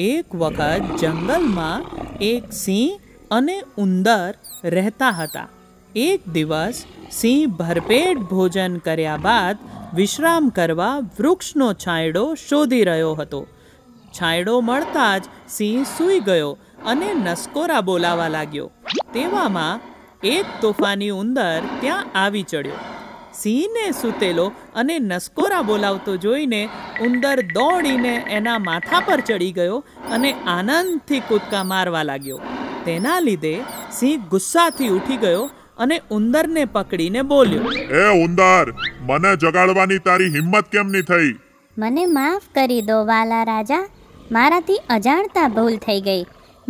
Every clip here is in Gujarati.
એક વખત જંગલમાં એક સિંહ અને ઉંદર રહેતા હતા એક દિવસ સિંહ ભરપેટ ભોજન કર્યા બાદ વિશ્રામ કરવા વૃક્ષનો છાંયડો શોધી રહ્યો હતો છાંયડો મળતા જ સિંહ સૂઈ ગયો અને નસકોરા બોલાવા લાગ્યો તેવામાં એક તોફાની ઉંદર ત્યાં આવી ચડ્યો સિંહને સૂતેલો અને નસકોરા બોલાવતો જોઈને ઉંદર દોડીને એના માથા પર ચડી ગયો અને આનંદથી કૂદકા મારવા લાગ્યો તેના લીધે સિંહ ગુસ્સાથી ઉઠી ગયો અને ઉંદરને પકડીને બોલ્યો એ ઉંદર મને જગાડવાની તારી હિંમત કેમ નહીં થઈ મને માફ કરી દો વાલા રાજા મારાથી અજાણતા ભૂલ થઈ ગઈ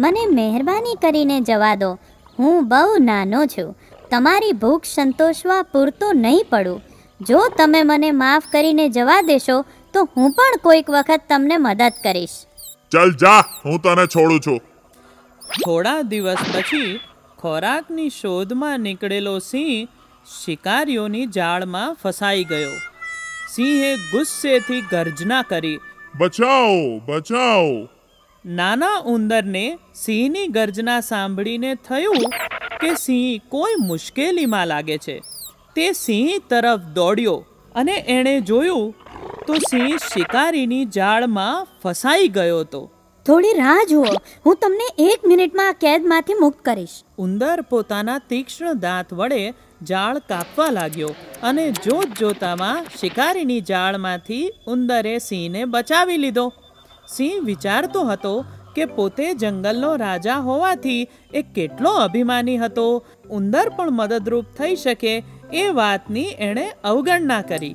મને મહેરબાની કરીને જવા દો હું બહુ નાનો છું તમારી ભૂખ સંતોષવા પૂરતું નહીં પડું જો તમે મને માફ કરીને જવા દેશો તો હું પણ કોઈક વખત તમને મદદ કરીશ ચલ જા હું તને છોડું છું થોડા દિવસ પછી ખોરાકની શોધમાં નીકળેલો સિંહ શિકારીઓની જાળમાં ફસાઈ ગયો સિંહે ગુસ્સેથી ગર્જના કરી બચાવો બચાવો નાના ઉંદરને સિંહની ગર્જના સાંભળીને થયું કે સિંહ કોઈ મુશ્કેલીમાં લાગે છે તે સિંહ તરફ દોડ્યો અને એણે જોયું તો સિંહ શિકારીની જાળમાં ફસાઈ ગયો હતો થોડી રાહ જુઓ હું તમને એક મિનિટમાં આ કેદમાંથી મુક્ત કરીશ ઉંદર પોતાના તીક્ષ્ણ દાંત વડે જાળ કાપવા લાગ્યો અને જોત જોતામાં શિકારીની જાળમાંથી ઉંદરે સિંહને બચાવી લીધો સિંહ વિચારતો હતો કે પોતે જંગલનો રાજા હોવાથી એ કેટલો અભિમાની હતો ઉંદર પણ મદદરૂપ થઈ શકે એ વાતની એણે અવગણના કરી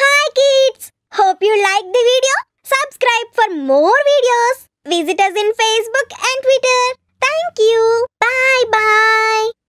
Hi kids! Hope you liked the video. Subscribe for more videos. Visit us in Facebook and Twitter. Thank you.